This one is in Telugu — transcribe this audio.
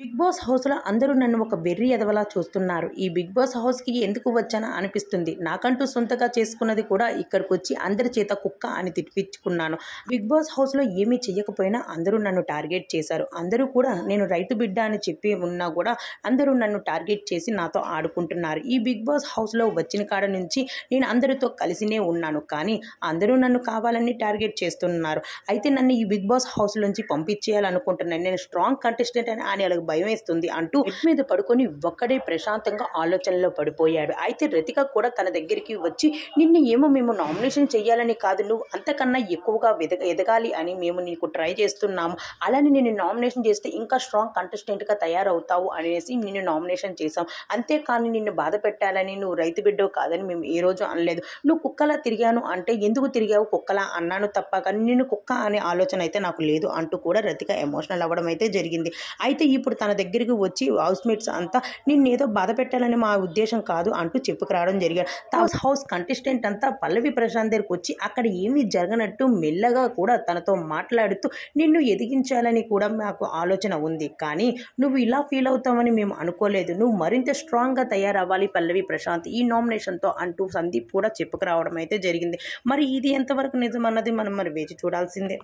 బిగ్ బాస్ హౌస్లో అందరూ నన్ను ఒక బెర్రీ ఎదవలా చూస్తున్నారు ఈ బిగ్ బాస్ హౌస్కి ఎందుకు వచ్చానా అనిపిస్తుంది నాకంటూ సొంతగా చేసుకున్నది కూడా ఇక్కడికి వచ్చి అందరి చేత కుక్క అని తిప్పించుకున్నాను బిగ్ బాస్ హౌస్లో ఏమీ చేయకపోయినా అందరూ నన్ను టార్గెట్ చేశారు అందరూ కూడా నేను రైతు బిడ్డ అని చెప్పి ఉన్నా కూడా అందరూ నన్ను టార్గెట్ చేసి నాతో ఆడుకుంటున్నారు ఈ బిగ్ బాస్ హౌస్లో వచ్చిన కాడ నుంచి నేను అందరితో కలిసినే ఉన్నాను కానీ అందరూ నన్ను కావాలని టార్గెట్ చేస్తున్నారు అయితే నన్ను ఈ బిగ్ బాస్ హౌస్ నుంచి పంపించేయాలనుకుంటున్నాను నేను స్ట్రాంగ్ కంటెస్టెంట్ అని అని భయం వేస్తుంది అంటూ మీద పడుకొని ఒక్కడే ప్రశాంతంగా ఆలోచనలో పడిపోయాడు అయితే రతిక కూడా తన దగ్గరికి వచ్చి నిన్ను ఏమో మేము నామినేషన్ చేయాలని కాదు నువ్వు అంతకన్నా ఎక్కువగా ఎదగాలి అని మేము నీకు ట్రై చేస్తున్నాము అలానే నేను నామినేషన్ చేస్తే ఇంకా స్ట్రాంగ్ కంటెస్టెంట్గా తయారవుతావు అనేసి నిన్ను నామినేషన్ చేశాం అంతేకాని నిన్ను బాధ పెట్టాలని నువ్వు రైతు బిడ్డవు కాదని మేము ఏ రోజు అనలేదు నువ్వు కుక్కలా తిరిగాను అంటే ఎందుకు తిరిగావు కుక్కలా అన్నాను తప్ప కానీ నిన్ను కుక్క అనే ఆలోచన అయితే నాకు లేదు అంటూ కూడా రతిక ఎమోషనల్ అవ్వడం అయితే జరిగింది అయితే ఇప్పుడు అప్పుడు తన దగ్గరికి వచ్చి హౌస్మేట్స్ అంతా ఏదో బాధ పెట్టాలని మా ఉద్దేశం కాదు అంటూ చెప్పుకురావడం జరిగాడు థౌస్ హౌస్ కంటెస్టెంట్ అంతా పల్లవి ప్రశాంత్ దగ్గరికి వచ్చి అక్కడ ఏమి జరగనట్టు మెల్లగా కూడా తనతో మాట్లాడుతూ నిన్ను ఎదిగించాలని కూడా మాకు ఆలోచన ఉంది కానీ నువ్వు ఇలా ఫీల్ అవుతావని మేము అనుకోలేదు నువ్వు మరింత స్ట్రాంగ్గా తయారవ్వాలి పల్లవి ప్రశాంత్ ఈ నామినేషన్తో అంటూ సందీప్ కూడా చెప్పుకురావడం అయితే జరిగింది మరి ఇది ఎంతవరకు నిజమన్నది మనం మరి వేచి చూడాల్సిందే